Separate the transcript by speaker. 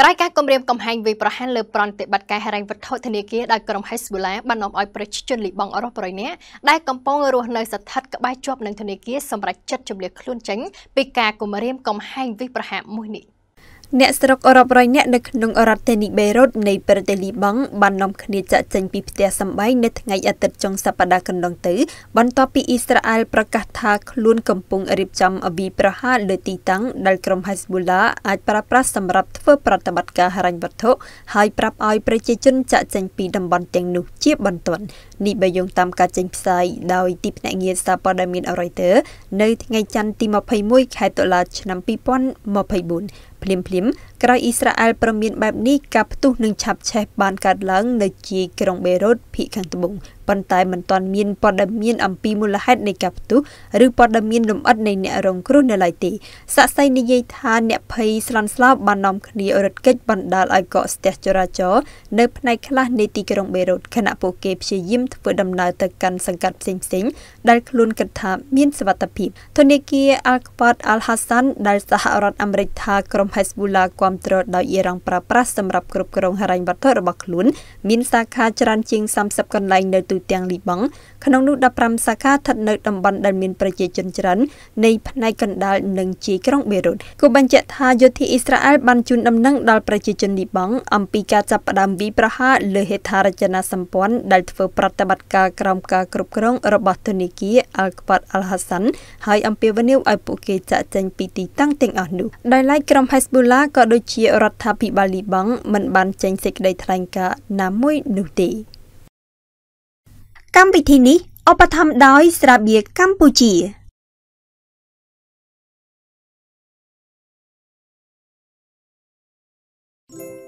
Speaker 1: ក្រោយការគម្រាមកំហែងវិប្រហានលើប្រតិបត្តិការហិរញ្ញវត្ថុធនាគារដោយក្រុម Hezbollah បាននាំឲ្យប្រជាជនលីបង់អស់ប្រយនាក់ដែលកំពុងរស់នៅស្ថិតក្បែរជាប់នឹងធនាគារសម្រាប់ចិត្តជំនះខ្លួនចេញពីការគម្រាមកំហែងវិប្រហាមួយនេះ
Speaker 2: អ្នកស្រុករាប់រយនាក់នៅក្នុងរដ្ឋធានីបេរុតនៃប្រទេសលីបង់បាននាំគ្នាចាក់ចេញពីផ្ទះសម្បែងនៅថ្ងៃអាទិត្យចុងសប្តាហ៍កន្លងទៅ បន្ទាប់ពីអ៊ីស្រាអែលប្រកាសថាខ្លួនកំពុងរៀបចំវិប្រហារលើទីតាំងដែលក្រុម Hezbollah អាចប្រើប្រាស់សម្រាប់ធ្វើប្រតិបត្តិការហិរញ្ញវត្ថុហើយប្រាប់ឲ្យប្រជាជនចាក់ចេញពីតំបន់ទាំងនោះជាបន្ទាន់នេះបើយោងតាមការចេញផ្សាយដោយទីភ្នាក់ងារសារព័ត៌មាន Reuters នៅថ្ងៃច័ន្ទទី21ខែតុលាឆ្នាំ2024ភ្លាមភ្លាមក្រោយអ៊ីស្រាអែលប្រមានបែបនេះការផ្ទុះនឹងឆាប់ឆេះបានកើតឡើងនៅជាយក្រុងបេរុតភីខាងត្បូងប៉ុន្តែមិនទាន់មានព័ត៌មានអំពីមូលហេតុនៃការផ្ទុះឬព័ត៌មានលម្អិតនៃអ្នករងគ្រោះនៅឡើយទេសាក់សីនិយាយថាអ្នកភ័យស្លន់ស្លោបាននាំគ្នារត់គេចបណ្ដាលឲ្យកកស្ទះចរាចរណ៍នៅ ផ្នែកខ្លះនៃទីក្រុងបេរុតខណៈពួកគេព្យាយាមធ្វើដំណើរទៅកាន់សង្កាត់ផ្សេងៗដែលខ្លួនគិតថាមានសវត្ថិភាពធនាគារ Al-Qaeda Al-Hassan ដែលសហរដ្ឋអាមេរិកថាក្រុម Hezbollah គ្រប់គ្រងដោយអ៊ីរ៉ង់ប្រើប្រាស់សម្រាប់គ្រប់គ្រងហិរញ្ញវត្ថុរបស់ខ្លួនមានសាខាច្រើនជាង30កន្លែងនៅទូទូទាំងលីបង់ក្នុងនោះ15សាខាស្ថិតនៅតំបន់ដែលមានប្រជាជនច្រើននៃផ្នែកកណ្ដាលនិងជាយក្រុងបេរុតគូបញ្ជាក់ថាយោធាអ៊ីស្រាអែលបានជូនដំណឹងដល់ប្រជាជនលីបង់អំពីការចាប់ផ្ដើមវិប្រហារលើហេដ្ឋារចនាសម្ព័ន្ធដែលធ្វើប្រតិបត្តិការក្រោមការគ្រប់គ្រងរបស់ធនាគារ Al-Quds Al-Hassan ហើយអំពាវនាវឲ្យពួកគេចាក់ចេញពីទីតាំងទាំងអស់នោះដោយឡែកក្រុម Hezbollah ក៏ដូចជារដ្ឋាភិបាលលីបង់មិនបានចេញសេចក្តីថ្លែងការណ៍ណាមួយនោះទេ
Speaker 1: កម្មវិធីនេះឧបត្ថម្ភដោយស្រាបៀរកម្ពុជា